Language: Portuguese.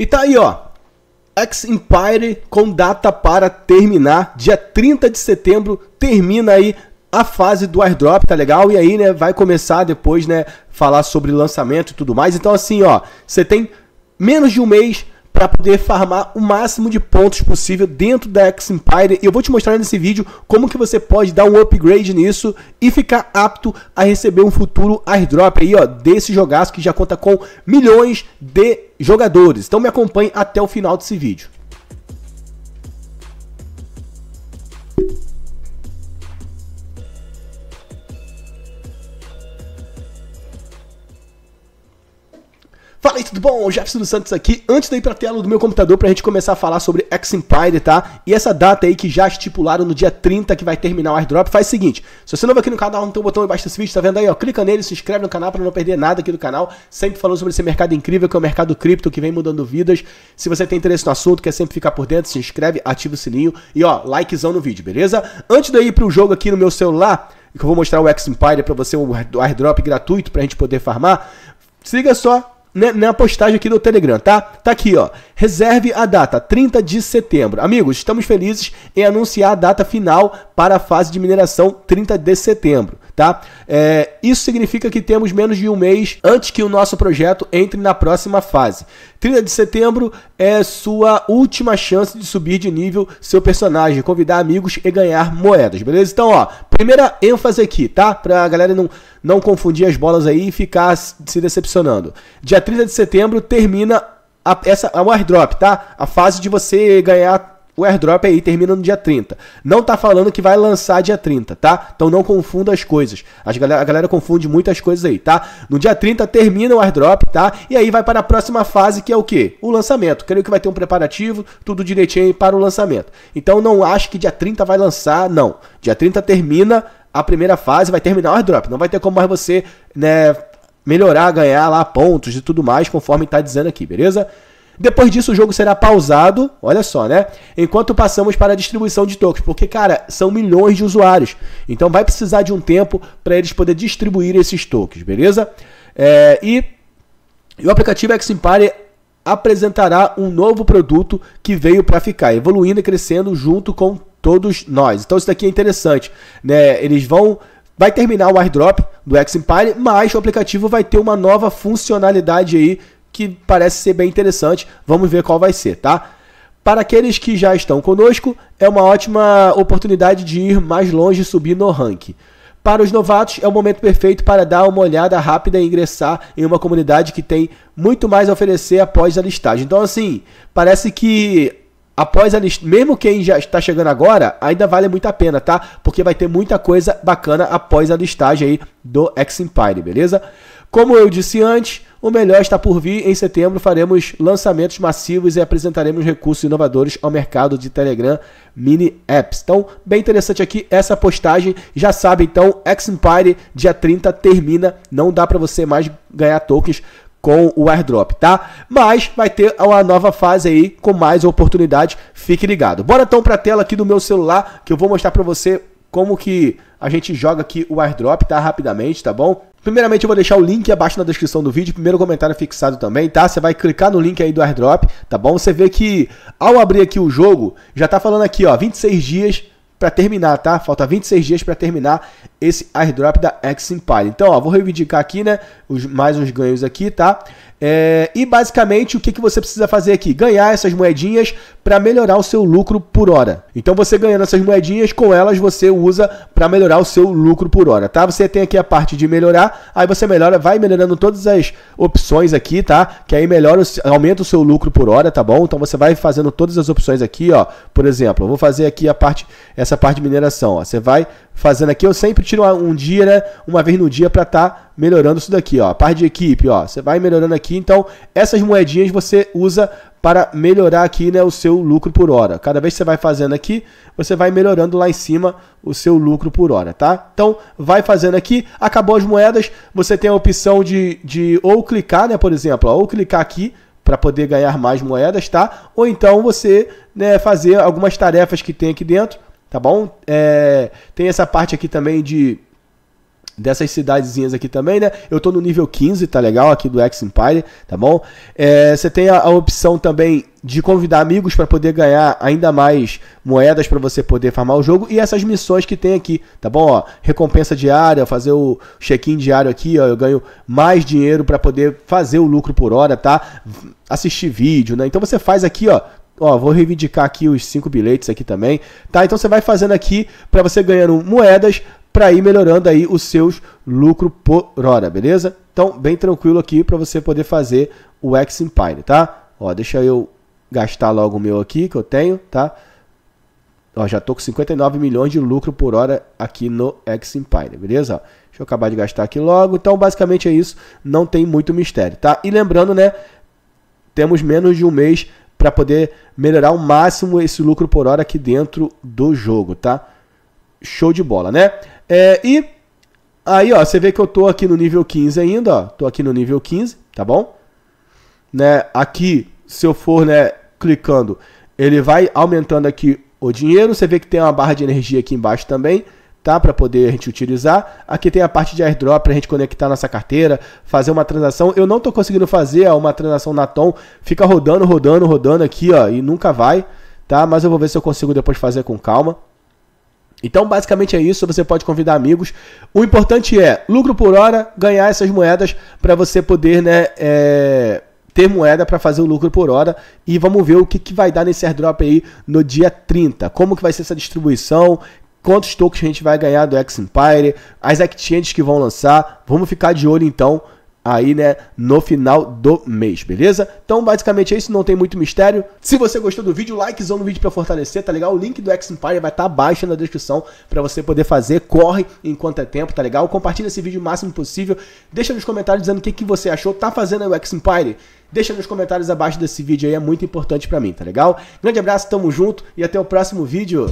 E tá aí, ó. X-Empire com data para terminar. Dia 30 de setembro termina aí a fase do airdrop, tá legal? E aí, né, vai começar depois, né, falar sobre lançamento e tudo mais. Então, assim, ó, você tem menos de um mês para poder farmar o máximo de pontos possível dentro da X-Empire. Eu vou te mostrar nesse vídeo como que você pode dar um upgrade nisso e ficar apto a receber um futuro airdrop aí, ó, desse jogaço que já conta com milhões de jogadores. Então me acompanhe até o final desse vídeo. Fala aí, tudo bom? O Jefferson dos Santos aqui. Antes de ir pra tela do meu computador pra gente começar a falar sobre X-Empire, tá? E essa data aí que já estipularam no dia 30 que vai terminar o airdrop, faz o seguinte. Se você é novo aqui no canal, não tem o um botão embaixo desse vídeo, tá vendo aí, ó? Clica nele, se inscreve no canal pra não perder nada aqui do canal. Sempre falando sobre esse mercado incrível que é o mercado cripto que vem mudando vidas. Se você tem interesse no assunto, quer sempre ficar por dentro, se inscreve, ativa o sininho e ó, likezão no vídeo, beleza? Antes de ir pro jogo aqui no meu celular, que eu vou mostrar o X-Empire pra você, o airdrop gratuito pra gente poder farmar, Siga só na né, né, postagem aqui do Telegram, tá? Tá aqui, ó. Reserve a data, 30 de setembro. Amigos, estamos felizes em anunciar a data final para a fase de mineração 30 de setembro tá? É, isso significa que temos menos de um mês antes que o nosso projeto entre na próxima fase. 30 de setembro é sua última chance de subir de nível seu personagem, convidar amigos e ganhar moedas, beleza? Então, ó, primeira ênfase aqui, tá? Pra galera não, não confundir as bolas aí e ficar se decepcionando. Dia 30 de setembro termina a, essa, a airdrop, tá? A fase de você ganhar o airdrop aí termina no dia 30. Não tá falando que vai lançar dia 30, tá? Então não confunda as coisas. As galera, a galera confunde muitas coisas aí, tá? No dia 30 termina o airdrop, tá? E aí vai para a próxima fase, que é o quê? O lançamento. Creio que vai ter um preparativo, tudo direitinho aí para o lançamento. Então não acho que dia 30 vai lançar, não. Dia 30 termina a primeira fase, vai terminar o airdrop. Não vai ter como mais você, né, melhorar, ganhar lá pontos e tudo mais, conforme tá dizendo aqui, beleza? Depois disso, o jogo será pausado, olha só, né? Enquanto passamos para a distribuição de tokens, porque, cara, são milhões de usuários. Então vai precisar de um tempo para eles poder distribuir esses tokens, beleza? É, e, e, o aplicativo Xempire apresentará um novo produto que veio para ficar, evoluindo e crescendo junto com todos nós. Então isso daqui é interessante, né? Eles vão vai terminar o airdrop do X Empire, mas o aplicativo vai ter uma nova funcionalidade aí que parece ser bem interessante. Vamos ver qual vai ser, tá? Para aqueles que já estão conosco, é uma ótima oportunidade de ir mais longe e subir no ranking. Para os novatos, é o momento perfeito para dar uma olhada rápida e ingressar em uma comunidade que tem muito mais a oferecer após a listagem. Então, assim, parece que após a list... mesmo quem já está chegando agora, ainda vale muito a pena, tá? Porque vai ter muita coisa bacana após a listagem aí do X Empire, beleza? Como eu disse antes, o melhor está por vir. Em setembro faremos lançamentos massivos e apresentaremos recursos inovadores ao mercado de Telegram mini apps. Então, bem interessante aqui essa postagem. Já sabe, então, X-Empire dia 30 termina. Não dá para você mais ganhar tokens com o airdrop, tá? Mas vai ter uma nova fase aí com mais oportunidade. Fique ligado. Bora então para a tela aqui do meu celular que eu vou mostrar para você como que a gente joga aqui o airdrop, tá? Rapidamente, tá bom? Primeiramente eu vou deixar o link abaixo na descrição do vídeo, primeiro comentário fixado também, tá? Você vai clicar no link aí do airdrop, tá bom? Você vê que ao abrir aqui o jogo, já tá falando aqui, ó, 26 dias para terminar, tá? Falta 26 dias para terminar esse airdrop da X Empire. Então, ó, vou reivindicar aqui, né, os, mais uns ganhos aqui, tá? É, e basicamente o que, que você precisa fazer aqui? Ganhar essas moedinhas para melhorar o seu lucro por hora. Então você ganhando essas moedinhas, com elas você usa para melhorar o seu lucro por hora, tá? Você tem aqui a parte de melhorar, aí você melhora, vai melhorando todas as opções aqui, tá? Que aí melhora, aumenta o seu lucro por hora, tá bom? Então você vai fazendo todas as opções aqui, ó. Por exemplo, eu vou fazer aqui a parte, essa parte de mineração, ó. Você vai fazendo aqui. Eu sempre tiro um dia, né, uma vez no dia para estar tá melhorando isso daqui, ó. Parte de equipe, ó. Você vai melhorando aqui. Então, essas moedinhas você usa para melhorar aqui, né, o seu lucro por hora. Cada vez que você vai fazendo aqui, você vai melhorando lá em cima o seu lucro por hora, tá? Então, vai fazendo aqui. Acabou as moedas, você tem a opção de, de ou clicar, né, por exemplo, ó, ou clicar aqui para poder ganhar mais moedas, tá? Ou então você né, fazer algumas tarefas que tem aqui dentro, tá bom? É, tem essa parte aqui também de dessas cidadezinhas aqui também, né? Eu tô no nível 15, tá legal? Aqui do X-Empire, tá bom? É, você tem a, a, opção também de convidar amigos para poder ganhar ainda mais moedas para você poder farmar o jogo e essas missões que tem aqui, tá bom? Ó, recompensa diária, fazer o check-in diário aqui, ó, eu ganho mais dinheiro para poder fazer o lucro por hora, tá? Assistir vídeo, né? Então você faz aqui, ó, Ó, vou reivindicar aqui os cinco bilhetes aqui também, tá? Então você vai fazendo aqui para você ganhando moedas para ir melhorando aí os seus lucro por hora, beleza? Então, bem tranquilo aqui para você poder fazer o X Empire, tá? Ó, deixa eu gastar logo o meu aqui que eu tenho, tá? Ó, já tô com 59 milhões de lucro por hora aqui no X Empire, beleza? deixa eu acabar de gastar aqui logo. Então, basicamente é isso, não tem muito mistério, tá? E lembrando, né, temos menos de um mês para poder melhorar ao máximo esse lucro por hora aqui dentro do jogo, tá? Show de bola, né? É, e aí, ó, você vê que eu tô aqui no nível 15 ainda, ó. Tô aqui no nível 15, tá bom? Né, aqui, se eu for, né, clicando, ele vai aumentando aqui o dinheiro. Você vê que tem uma barra de energia aqui embaixo também tá? Para poder a gente utilizar. Aqui tem a parte de airdrop para a gente conectar nossa carteira, fazer uma transação. Eu não estou conseguindo fazer é uma transação na Tom, fica rodando, rodando, rodando aqui, ó, e nunca vai, tá? Mas eu vou ver se eu consigo depois fazer com calma. Então, basicamente é isso. Você pode convidar amigos. O importante é lucro por hora, ganhar essas moedas para você poder, né? É ter moeda para fazer o lucro por hora e vamos ver o que, que vai dar nesse airdrop aí no dia 30. Como que vai ser essa distribuição, quantos tokens a gente vai ganhar do X-Empire, as exchanges que vão lançar. Vamos ficar de olho então aí, né, no final do mês, beleza? Então, basicamente é isso, não tem muito mistério. Se você gostou do vídeo, likezão no vídeo para fortalecer, tá legal? O link do X-Empire vai estar tá abaixo na descrição para você poder fazer, corre enquanto é tempo, tá legal? Compartilha esse vídeo o máximo possível, deixa nos comentários dizendo o que, que você achou, tá fazendo o X-Empire? Deixa nos comentários abaixo desse vídeo aí, é muito importante para mim, tá legal? Grande abraço, tamo junto e até o próximo vídeo.